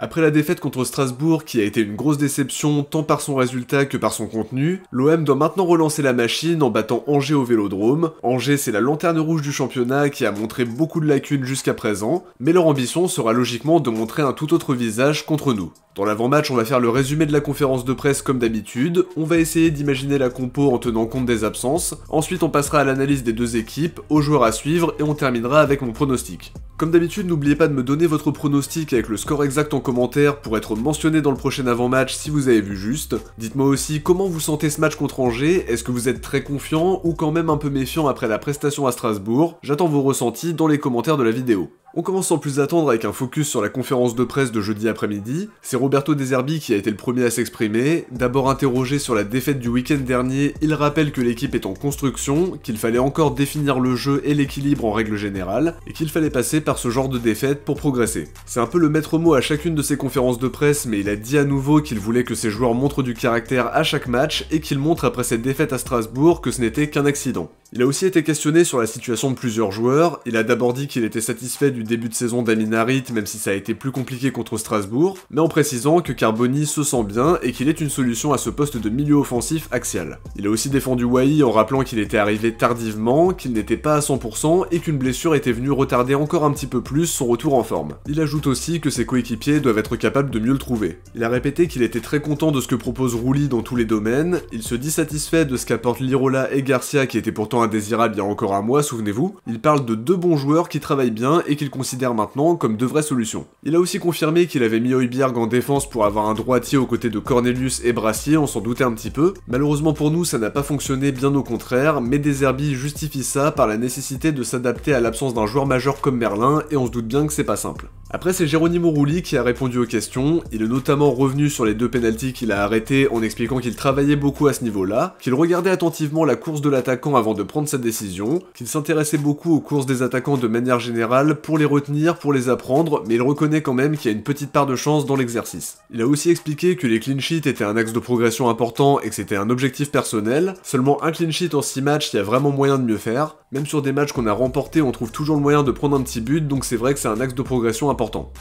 Après la défaite contre Strasbourg, qui a été une grosse déception tant par son résultat que par son contenu, l'OM doit maintenant relancer la machine en battant Angers au Vélodrome. Angers, c'est la lanterne rouge du championnat qui a montré beaucoup de lacunes jusqu'à présent, mais leur ambition sera logiquement de montrer un tout autre visage contre nous. Dans l'avant-match, on va faire le résumé de la conférence de presse comme d'habitude, on va essayer d'imaginer la compo en tenant compte des absences, ensuite on passera à l'analyse des deux équipes, aux joueurs à suivre et on terminera avec mon pronostic. Comme d'habitude, n'oubliez pas de me donner votre pronostic avec le score exact en commentaire pour être mentionné dans le prochain avant-match si vous avez vu juste. Dites-moi aussi comment vous sentez ce match contre Angers, est-ce que vous êtes très confiant ou quand même un peu méfiant après la prestation à Strasbourg J'attends vos ressentis dans les commentaires de la vidéo. On commence sans plus attendre avec un focus sur la conférence de presse de jeudi après-midi. C'est Roberto Deserbi qui a été le premier à s'exprimer. D'abord interrogé sur la défaite du week-end dernier, il rappelle que l'équipe est en construction, qu'il fallait encore définir le jeu et l'équilibre en règle générale, et qu'il fallait passer par ce genre de défaite pour progresser. C'est un peu le maître mot à chacune de ses conférences de presse, mais il a dit à nouveau qu'il voulait que ses joueurs montrent du caractère à chaque match et qu'il montre après cette défaite à Strasbourg que ce n'était qu'un accident. Il a aussi été questionné sur la situation de plusieurs joueurs, il a d'abord dit qu'il était satisfait du début de saison d'Aminarit même si ça a été plus compliqué contre Strasbourg, mais en précisant que Carboni se sent bien et qu'il est une solution à ce poste de milieu offensif axial. Il a aussi défendu Wai en rappelant qu'il était arrivé tardivement, qu'il n'était pas à 100% et qu'une blessure était venue retarder encore un petit peu plus son retour en forme. Il ajoute aussi que ses coéquipiers doivent être capables de mieux le trouver. Il a répété qu'il était très content de ce que propose Rouli dans tous les domaines, il se dit satisfait de ce qu'apportent Lirola et Garcia qui étaient pourtant indésirable il y a encore un mois, souvenez-vous, il parle de deux bons joueurs qui travaillent bien et qu'il considère maintenant comme de vraies solutions. Il a aussi confirmé qu'il avait mis Oyberg en défense pour avoir un droitier aux côtés de Cornelius et Brassier, on s'en doutait un petit peu. Malheureusement pour nous, ça n'a pas fonctionné, bien au contraire, mais Deserbi justifie ça par la nécessité de s'adapter à l'absence d'un joueur majeur comme Merlin, et on se doute bien que c'est pas simple. Après, c'est Jérôme Rulli qui a répondu aux questions. Il est notamment revenu sur les deux pénalties qu'il a arrêtés en expliquant qu'il travaillait beaucoup à ce niveau-là, qu'il regardait attentivement la course de l'attaquant avant de prendre sa décision, qu'il s'intéressait beaucoup aux courses des attaquants de manière générale pour les retenir, pour les apprendre, mais il reconnaît quand même qu'il y a une petite part de chance dans l'exercice. Il a aussi expliqué que les clean sheets étaient un axe de progression important et que c'était un objectif personnel. Seulement un clean sheet en 6 matchs, il y a vraiment moyen de mieux faire. Même sur des matchs qu'on a remportés, on trouve toujours le moyen de prendre un petit but, donc c'est vrai que c'est un axe de progression important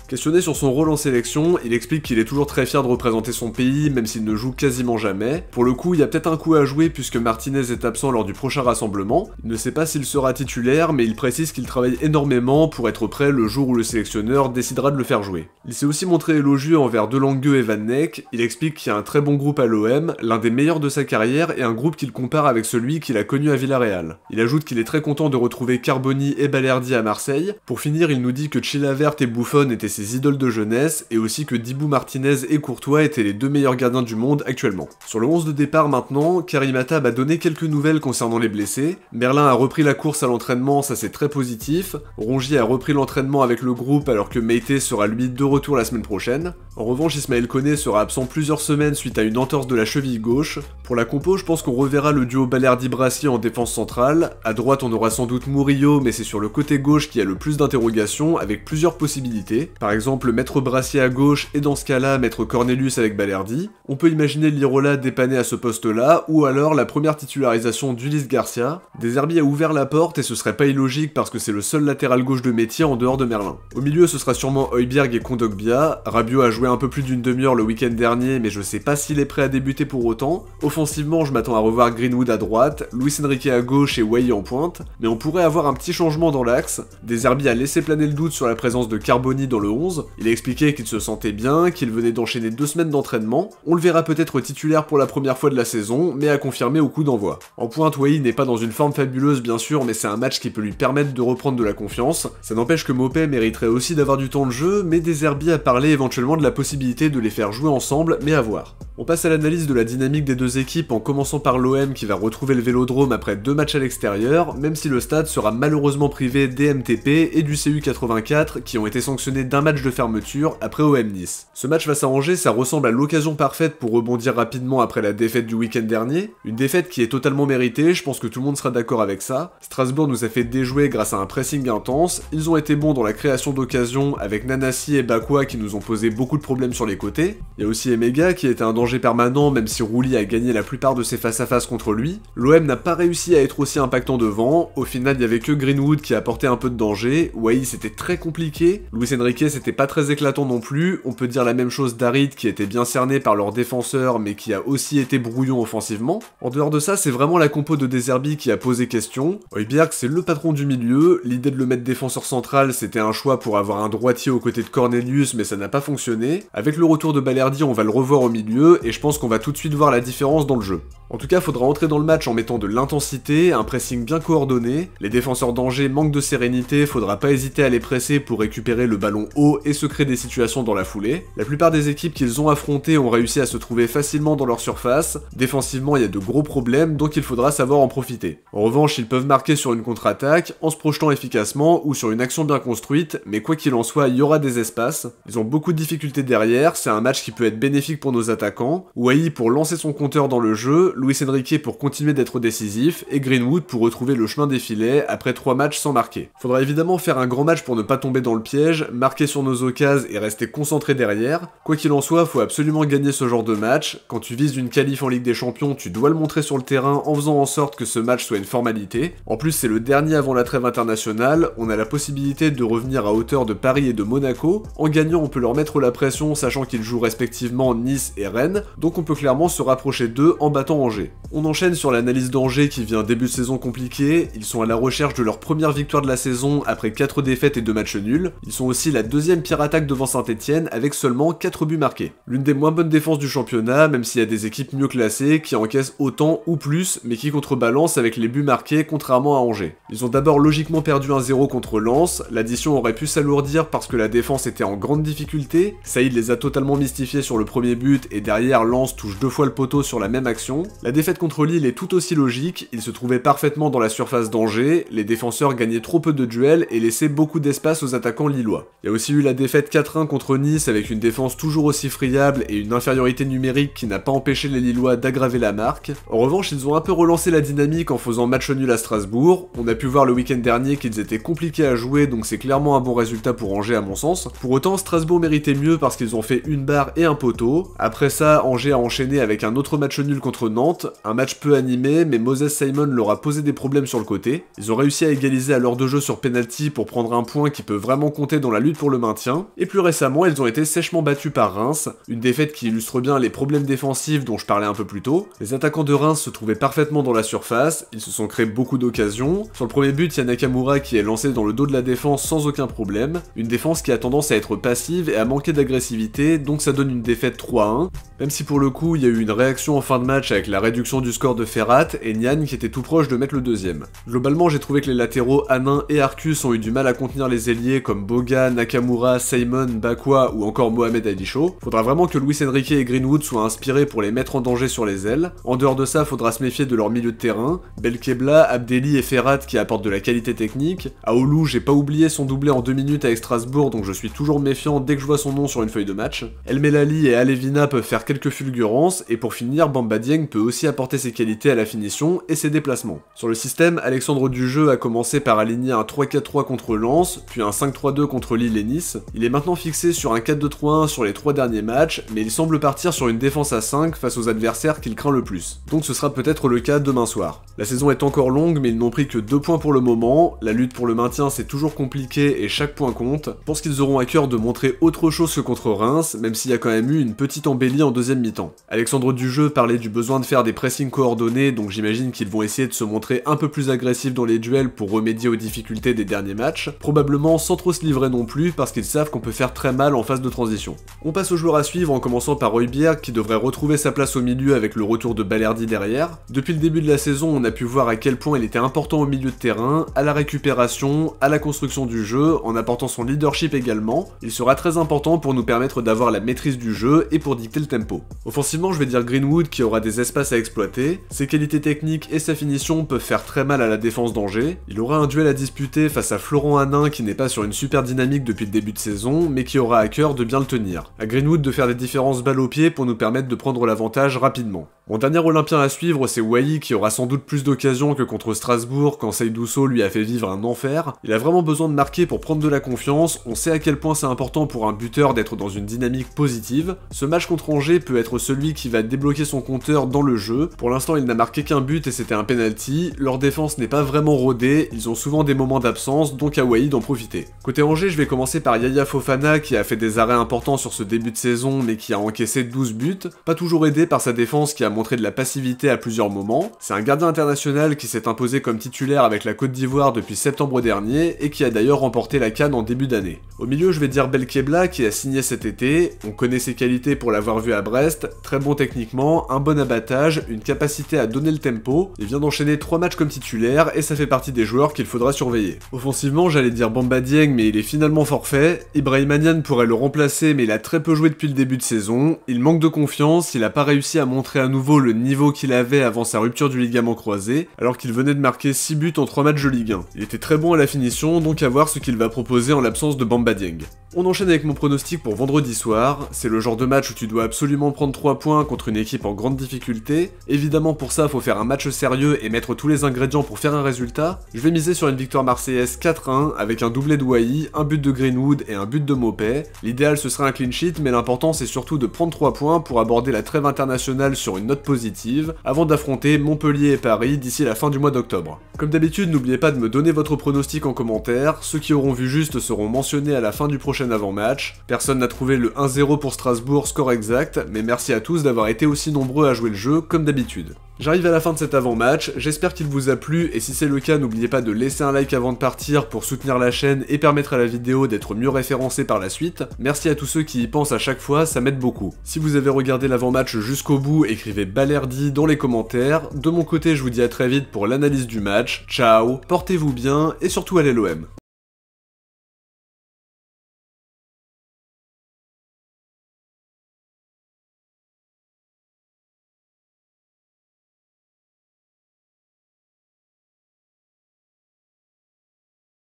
Questionné sur son rôle en sélection, il explique qu'il est toujours très fier de représenter son pays, même s'il ne joue quasiment jamais. Pour le coup, il y a peut-être un coup à jouer puisque Martinez est absent lors du prochain rassemblement. Il ne sait pas s'il sera titulaire, mais il précise qu'il travaille énormément pour être prêt le jour où le sélectionneur décidera de le faire jouer. Il s'est aussi montré élogieux envers Delangueux et Van Neck. Il explique qu'il y a un très bon groupe à l'OM, l'un des meilleurs de sa carrière et un groupe qu'il compare avec celui qu'il a connu à Villarreal. Il ajoute qu'il est très content de retrouver Carboni et Balerdi à Marseille. Pour finir, il nous dit que Chilavert est bouffé étaient ses idoles de jeunesse et aussi que Dibou Martinez et Courtois étaient les deux meilleurs gardiens du monde actuellement. Sur le 11 de départ maintenant, Karim Attab a donné quelques nouvelles concernant les blessés, Merlin a repris la course à l'entraînement, ça c'est très positif, Rongi a repris l'entraînement avec le groupe alors que Meite sera lui de retour la semaine prochaine. En revanche, Ismaël Koné sera absent plusieurs semaines suite à une entorse de la cheville gauche. Pour la compo, je pense qu'on reverra le duo Balerdi-Brassi en défense centrale, à droite on aura sans doute Murillo mais c'est sur le côté gauche qu'il y a le plus d'interrogations avec plusieurs possibilités par exemple, mettre Brassier à gauche et dans ce cas-là, mettre Cornelius avec Balerdi. On peut imaginer Lirola dépanné à ce poste-là, ou alors la première titularisation d'Ulysse Garcia. Deserbi a ouvert la porte et ce serait pas illogique parce que c'est le seul latéral gauche de métier en dehors de Merlin. Au milieu, ce sera sûrement Heuberg et Kondogbia. Rabio a joué un peu plus d'une demi-heure le week-end dernier, mais je sais pas s'il est prêt à débuter pour autant. Offensivement, je m'attends à revoir Greenwood à droite, Luis Enrique à gauche et Way en pointe, mais on pourrait avoir un petit changement dans l'axe. Deserbi a laissé planer le doute sur la présence de Carbo dans le 11, il a expliqué qu'il se sentait bien, qu'il venait d'enchaîner deux semaines d'entraînement, on le verra peut-être titulaire pour la première fois de la saison, mais à confirmer au coup d'envoi. En pointe, Wey n'est pas dans une forme fabuleuse bien sûr, mais c'est un match qui peut lui permettre de reprendre de la confiance, ça n'empêche que Mopé mériterait aussi d'avoir du temps de jeu, mais Deserbi a parlé éventuellement de la possibilité de les faire jouer ensemble, mais à voir. On passe à l'analyse de la dynamique des deux équipes en commençant par l'OM qui va retrouver le Vélodrome après deux matchs à l'extérieur, même si le stade sera malheureusement privé des MTP et du CU84 qui ont été sanctionné d'un match de fermeture après OM Nice. Ce match face à Angers, ça ressemble à l'occasion parfaite pour rebondir rapidement après la défaite du week-end dernier. Une défaite qui est totalement méritée, je pense que tout le monde sera d'accord avec ça. Strasbourg nous a fait déjouer grâce à un pressing intense, ils ont été bons dans la création d'occasions avec Nanassi et Bakwa qui nous ont posé beaucoup de problèmes sur les côtés. Il y a aussi Emega qui était un danger permanent même si Rouli a gagné la plupart de ses face-à-face contre lui. L'OM n'a pas réussi à être aussi impactant devant, au final il y avait que Greenwood qui a apporté un peu de danger, Wai c'était très compliqué, Enrique, c'était pas très éclatant non plus. On peut dire la même chose d'Arid, qui était bien cerné par leur défenseur mais qui a aussi été brouillon offensivement. En dehors de ça, c'est vraiment la compo de Deserbi qui a posé question. que c'est le patron du milieu. L'idée de le mettre défenseur central, c'était un choix pour avoir un droitier aux côtés de Cornelius, mais ça n'a pas fonctionné. Avec le retour de Balerdi, on va le revoir au milieu, et je pense qu'on va tout de suite voir la différence dans le jeu. En tout cas, faudra entrer dans le match en mettant de l'intensité, un pressing bien coordonné, les défenseurs d'Angers manquent de sérénité, faudra pas hésiter à les presser pour récupérer le ballon haut et se créer des situations dans la foulée. La plupart des équipes qu'ils ont affrontées ont réussi à se trouver facilement dans leur surface, défensivement il y a de gros problèmes donc il faudra savoir en profiter. En revanche, ils peuvent marquer sur une contre-attaque, en se projetant efficacement ou sur une action bien construite, mais quoi qu'il en soit, il y aura des espaces. Ils ont beaucoup de difficultés derrière, c'est un match qui peut être bénéfique pour nos attaquants. Ouai pour lancer son compteur dans le jeu, Louis Enrique pour continuer d'être décisif et Greenwood pour retrouver le chemin des filets après 3 matchs sans marquer. Faudra évidemment faire un grand match pour ne pas tomber dans le piège, marquer sur nos occasions et rester concentré derrière. Quoi qu'il en soit, faut absolument gagner ce genre de match. Quand tu vises une qualif en Ligue des Champions, tu dois le montrer sur le terrain en faisant en sorte que ce match soit une formalité. En plus, c'est le dernier avant la trêve internationale, on a la possibilité de revenir à hauteur de Paris et de Monaco. En gagnant, on peut leur mettre la pression sachant qu'ils jouent respectivement Nice et Rennes, donc on peut clairement se rapprocher d'eux en battant en on enchaîne sur l'analyse d'Angers qui vient début de saison compliqué, ils sont à la recherche de leur première victoire de la saison après 4 défaites et 2 matchs nuls, ils sont aussi la deuxième pire attaque devant Saint-Etienne avec seulement 4 buts marqués. L'une des moins bonnes défenses du championnat, même s'il y a des équipes mieux classées qui encaissent autant ou plus, mais qui contrebalancent avec les buts marqués contrairement à Angers. Ils ont d'abord logiquement perdu 1-0 contre Lens, l'addition aurait pu s'alourdir parce que la défense était en grande difficulté, Saïd les a totalement mystifiés sur le premier but et derrière Lens touche deux fois le poteau sur la même action, la défaite contre Lille est tout aussi logique, ils se trouvaient parfaitement dans la surface d'Angers, les défenseurs gagnaient trop peu de duels et laissaient beaucoup d'espace aux attaquants lillois. Il y a aussi eu la défaite 4-1 contre Nice avec une défense toujours aussi friable et une infériorité numérique qui n'a pas empêché les Lillois d'aggraver la marque. En revanche, ils ont un peu relancé la dynamique en faisant match nul à Strasbourg, on a pu voir le week-end dernier qu'ils étaient compliqués à jouer donc c'est clairement un bon résultat pour Angers à mon sens. Pour autant, Strasbourg méritait mieux parce qu'ils ont fait une barre et un poteau. Après ça, Angers a enchaîné avec un autre match nul contre Nantes un match peu animé, mais Moses Simon leur a posé des problèmes sur le côté. Ils ont réussi à égaliser à l'heure de jeu sur penalty pour prendre un point qui peut vraiment compter dans la lutte pour le maintien. Et plus récemment, ils ont été sèchement battus par Reims, une défaite qui illustre bien les problèmes défensifs dont je parlais un peu plus tôt. Les attaquants de Reims se trouvaient parfaitement dans la surface, ils se sont créés beaucoup d'occasions. Sur le premier but, il y a Nakamura qui est lancé dans le dos de la défense sans aucun problème. Une défense qui a tendance à être passive et à manquer d'agressivité, donc ça donne une défaite 3-1. Même si pour le coup, il y a eu une réaction en fin de match avec la la réduction du score de Ferrat et Nian qui était tout proche de mettre le deuxième. Globalement, j'ai trouvé que les latéraux Anin et Arcus ont eu du mal à contenir les ailiers comme Boga, Nakamura, Simon, Bakwa ou encore Mohamed Il Faudra vraiment que Luis Enrique et Greenwood soient inspirés pour les mettre en danger sur les ailes. En dehors de ça, faudra se méfier de leur milieu de terrain. Belkebla, Abdelli et Ferrat qui apportent de la qualité technique. Aoulou, j'ai pas oublié son doublé en 2 minutes avec Strasbourg donc je suis toujours méfiant dès que je vois son nom sur une feuille de match. El Melali et Alevina peuvent faire quelques fulgurances et pour finir, Bamba peut aussi apporter ses qualités à la finition et ses déplacements. Sur le système, Alexandre Dujeu a commencé par aligner un 3-4-3 contre Lens, puis un 5-3-2 contre Lille et Nice. Il est maintenant fixé sur un 4-2-3-1 sur les trois derniers matchs, mais il semble partir sur une défense à 5 face aux adversaires qu'il craint le plus. Donc ce sera peut-être le cas demain soir. La saison est encore longue, mais ils n'ont pris que 2 points pour le moment, la lutte pour le maintien c'est toujours compliqué et chaque point compte. Je pense qu'ils auront à cœur de montrer autre chose que contre Reims, même s'il y a quand même eu une petite embellie en deuxième mi-temps. Alexandre Dujeu parlait du besoin de faire des pressings coordonnés, donc j'imagine qu'ils vont essayer de se montrer un peu plus agressifs dans les duels pour remédier aux difficultés des derniers matchs, probablement sans trop se livrer non plus parce qu'ils savent qu'on peut faire très mal en phase de transition. On passe aux joueurs à suivre en commençant par Hoiberg qui devrait retrouver sa place au milieu avec le retour de Balerdi derrière. Depuis le début de la saison, on a pu voir à quel point il était important au milieu de terrain, à la récupération, à la construction du jeu, en apportant son leadership également. Il sera très important pour nous permettre d'avoir la maîtrise du jeu et pour dicter le tempo. Offensivement, je vais dire Greenwood qui aura des espaces à exploiter, ses qualités techniques et sa finition peuvent faire très mal à la défense d'Angers, il aura un duel à disputer face à Florent Hanin qui n'est pas sur une super dynamique depuis le début de saison, mais qui aura à cœur de bien le tenir, à Greenwood de faire des différences balles au pied pour nous permettre de prendre l'avantage rapidement. Mon dernier Olympien à suivre, c'est Wai qui aura sans doute plus d'occasions que contre Strasbourg quand Seydouceau lui a fait vivre un enfer. Il a vraiment besoin de marquer pour prendre de la confiance, on sait à quel point c'est important pour un buteur d'être dans une dynamique positive. Ce match contre Angers peut être celui qui va débloquer son compteur dans le le jeu. Pour l'instant, il n'a marqué qu'un but et c'était un penalty. Leur défense n'est pas vraiment rodée, ils ont souvent des moments d'absence, donc à Waïd d'en profiter. Côté Angers, je vais commencer par Yaya Fofana qui a fait des arrêts importants sur ce début de saison mais qui a encaissé 12 buts, pas toujours aidé par sa défense qui a montré de la passivité à plusieurs moments. C'est un gardien international qui s'est imposé comme titulaire avec la Côte d'Ivoire depuis septembre dernier et qui a d'ailleurs remporté la canne en début d'année. Au milieu, je vais dire Belkebla qui a signé cet été, on connaît ses qualités pour l'avoir vu à Brest, très bon techniquement, un bon abattage une capacité à donner le tempo, il vient d'enchaîner 3 matchs comme titulaire et ça fait partie des joueurs qu'il faudra surveiller. Offensivement, j'allais dire Bamba Dieng mais il est finalement forfait, Ibrahim pourrait le remplacer mais il a très peu joué depuis le début de saison, il manque de confiance, il n'a pas réussi à montrer à nouveau le niveau qu'il avait avant sa rupture du ligament croisé, alors qu'il venait de marquer 6 buts en 3 matchs de Ligue 1. Il était très bon à la finition, donc à voir ce qu'il va proposer en l'absence de Bamba Dieng. On enchaîne avec mon pronostic pour vendredi soir, c'est le genre de match où tu dois absolument prendre 3 points contre une équipe en grande difficulté Évidemment pour ça faut faire un match sérieux et mettre tous les ingrédients pour faire un résultat. Je vais miser sur une victoire marseillaise 4-1 avec un doublé de d'Ouahi, un but de Greenwood et un but de Mopé. L'idéal ce serait un clean sheet mais l'important c'est surtout de prendre 3 points pour aborder la trêve internationale sur une note positive avant d'affronter Montpellier et Paris d'ici la fin du mois d'octobre. Comme d'habitude n'oubliez pas de me donner votre pronostic en commentaire, ceux qui auront vu juste seront mentionnés à la fin du prochain avant-match. Personne n'a trouvé le 1-0 pour Strasbourg score exact mais merci à tous d'avoir été aussi nombreux à jouer le jeu comme d'habitude. J'arrive à la fin de cet avant-match, j'espère qu'il vous a plu et si c'est le cas n'oubliez pas de laisser un like avant de partir pour soutenir la chaîne et permettre à la vidéo d'être mieux référencée par la suite. Merci à tous ceux qui y pensent à chaque fois, ça m'aide beaucoup. Si vous avez regardé l'avant-match jusqu'au bout, écrivez Balerdi dans les commentaires. De mon côté je vous dis à très vite pour l'analyse du match, ciao, portez-vous bien et surtout allez l'OM.